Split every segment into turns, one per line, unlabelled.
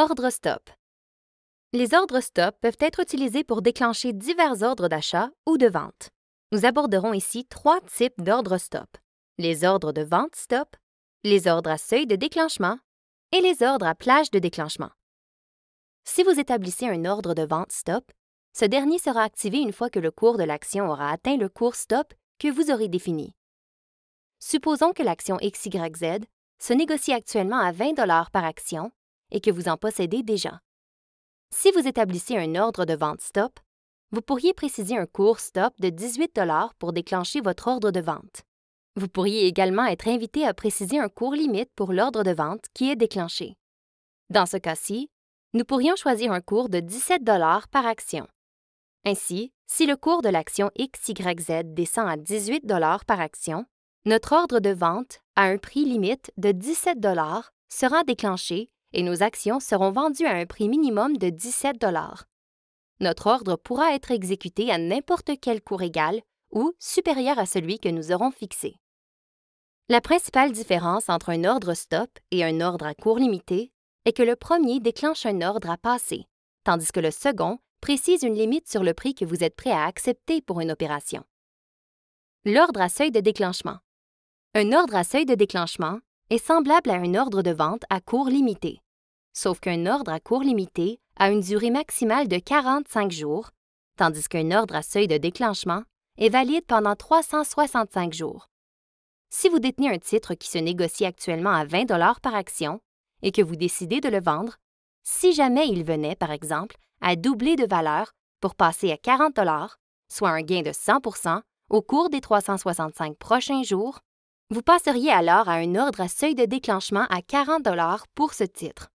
Ordre stop. Les ordres stop peuvent être utilisés pour déclencher divers ordres d'achat ou de vente. Nous aborderons ici trois types d'ordres stop. Les ordres de vente stop, les ordres à seuil de déclenchement et les ordres à plage de déclenchement. Si vous établissez un ordre de vente stop, ce dernier sera activé une fois que le cours de l'action aura atteint le cours stop que vous aurez défini. Supposons que l'action XYZ se négocie actuellement à 20 par action et que vous en possédez déjà. Si vous établissez un ordre de vente stop, vous pourriez préciser un cours stop de 18 pour déclencher votre ordre de vente. Vous pourriez également être invité à préciser un cours limite pour l'ordre de vente qui est déclenché. Dans ce cas-ci, nous pourrions choisir un cours de 17 par action. Ainsi, si le cours de l'action XYZ descend à 18 par action, notre ordre de vente, à un prix limite de 17 sera déclenché et nos actions seront vendues à un prix minimum de 17 Notre ordre pourra être exécuté à n'importe quel cours égal ou supérieur à celui que nous aurons fixé. La principale différence entre un ordre stop et un ordre à cours limité est que le premier déclenche un ordre à passer, tandis que le second précise une limite sur le prix que vous êtes prêt à accepter pour une opération. L'ordre à seuil de déclenchement. Un ordre à seuil de déclenchement est semblable à un ordre de vente à cours limité, sauf qu'un ordre à cours limité a une durée maximale de 45 jours, tandis qu'un ordre à seuil de déclenchement est valide pendant 365 jours. Si vous détenez un titre qui se négocie actuellement à 20 par action et que vous décidez de le vendre, si jamais il venait, par exemple, à doubler de valeur pour passer à 40 soit un gain de 100 au cours des 365 prochains jours, vous passeriez alors à un ordre à seuil de déclenchement à 40 pour ce titre.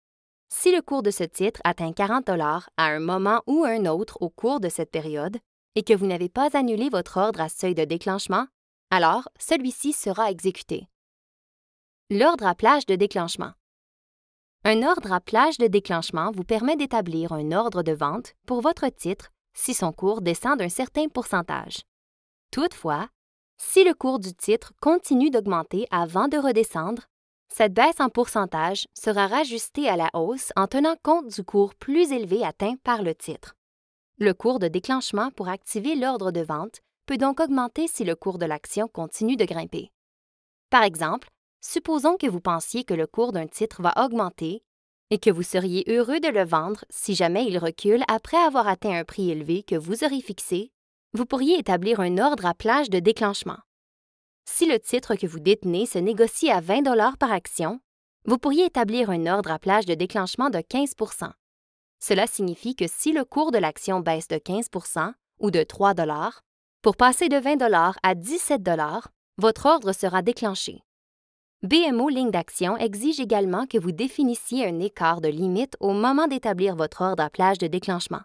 Si le cours de ce titre atteint 40 à un moment ou un autre au cours de cette période et que vous n'avez pas annulé votre ordre à seuil de déclenchement, alors celui-ci sera exécuté. L'ordre à plage de déclenchement. Un ordre à plage de déclenchement vous permet d'établir un ordre de vente pour votre titre si son cours descend d'un certain pourcentage. Toutefois, si le cours du titre continue d'augmenter avant de redescendre, cette baisse en pourcentage sera rajustée à la hausse en tenant compte du cours plus élevé atteint par le titre. Le cours de déclenchement pour activer l'ordre de vente peut donc augmenter si le cours de l'action continue de grimper. Par exemple, supposons que vous pensiez que le cours d'un titre va augmenter et que vous seriez heureux de le vendre si jamais il recule après avoir atteint un prix élevé que vous aurez fixé vous pourriez établir un ordre à plage de déclenchement. Si le titre que vous détenez se négocie à 20 par action, vous pourriez établir un ordre à plage de déclenchement de 15 Cela signifie que si le cours de l'action baisse de 15 ou de 3 pour passer de 20 à 17 votre ordre sera déclenché. BMO Ligne d'action exige également que vous définissiez un écart de limite au moment d'établir votre ordre à plage de déclenchement.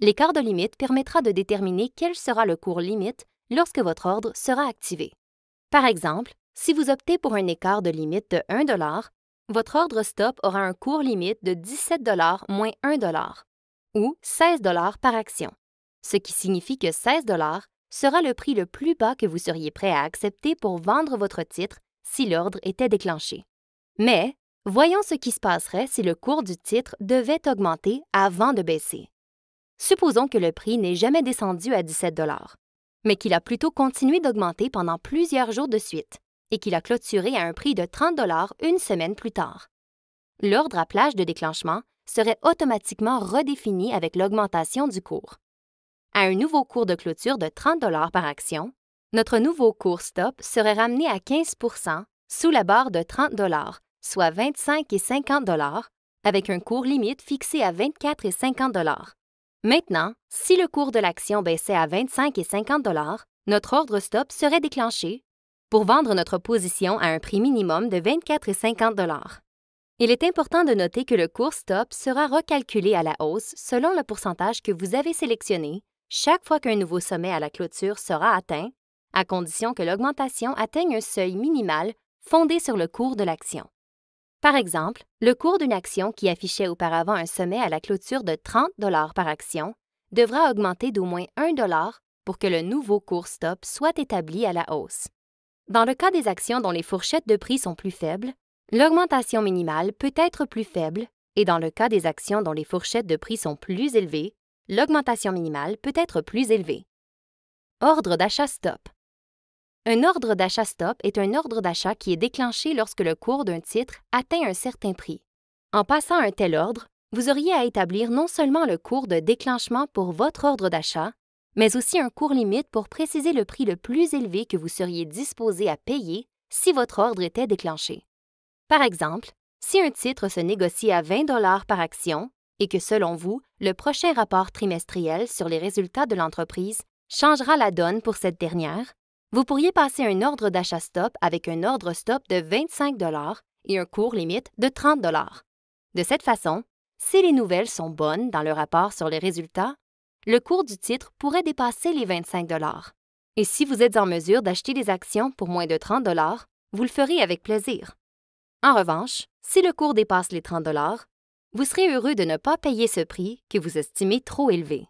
L'écart de limite permettra de déterminer quel sera le cours limite lorsque votre ordre sera activé. Par exemple, si vous optez pour un écart de limite de 1 votre ordre stop aura un cours limite de 17 moins 1 ou 16 par action, ce qui signifie que 16 sera le prix le plus bas que vous seriez prêt à accepter pour vendre votre titre si l'ordre était déclenché. Mais voyons ce qui se passerait si le cours du titre devait augmenter avant de baisser. Supposons que le prix n'ait jamais descendu à 17 mais qu'il a plutôt continué d'augmenter pendant plusieurs jours de suite et qu'il a clôturé à un prix de 30 une semaine plus tard. L'ordre à plage de déclenchement serait automatiquement redéfini avec l'augmentation du cours. À un nouveau cours de clôture de 30 par action, notre nouveau cours stop serait ramené à 15 sous la barre de 30 soit 25 et 50 avec un cours limite fixé à 24 et 50 Maintenant, si le cours de l'action baissait à 25 et 50 dollars, notre ordre stop serait déclenché pour vendre notre position à un prix minimum de 24 et 50 dollars. Il est important de noter que le cours stop sera recalculé à la hausse selon le pourcentage que vous avez sélectionné chaque fois qu'un nouveau sommet à la clôture sera atteint, à condition que l'augmentation atteigne un seuil minimal fondé sur le cours de l'action. Par exemple, le cours d'une action qui affichait auparavant un sommet à la clôture de 30 par action devra augmenter d'au moins 1 pour que le nouveau cours stop soit établi à la hausse. Dans le cas des actions dont les fourchettes de prix sont plus faibles, l'augmentation minimale peut être plus faible et dans le cas des actions dont les fourchettes de prix sont plus élevées, l'augmentation minimale peut être plus élevée. Ordre d'achat stop. Un ordre d'achat stop est un ordre d'achat qui est déclenché lorsque le cours d'un titre atteint un certain prix. En passant un tel ordre, vous auriez à établir non seulement le cours de déclenchement pour votre ordre d'achat, mais aussi un cours limite pour préciser le prix le plus élevé que vous seriez disposé à payer si votre ordre était déclenché. Par exemple, si un titre se négocie à 20 par action et que selon vous, le prochain rapport trimestriel sur les résultats de l'entreprise changera la donne pour cette dernière, vous pourriez passer un ordre d'achat stop avec un ordre stop de 25 et un cours limite de 30 De cette façon, si les nouvelles sont bonnes dans le rapport sur les résultats, le cours du titre pourrait dépasser les 25 Et si vous êtes en mesure d'acheter des actions pour moins de 30 vous le ferez avec plaisir. En revanche, si le cours dépasse les 30 vous serez heureux de ne pas payer ce prix que vous estimez trop élevé.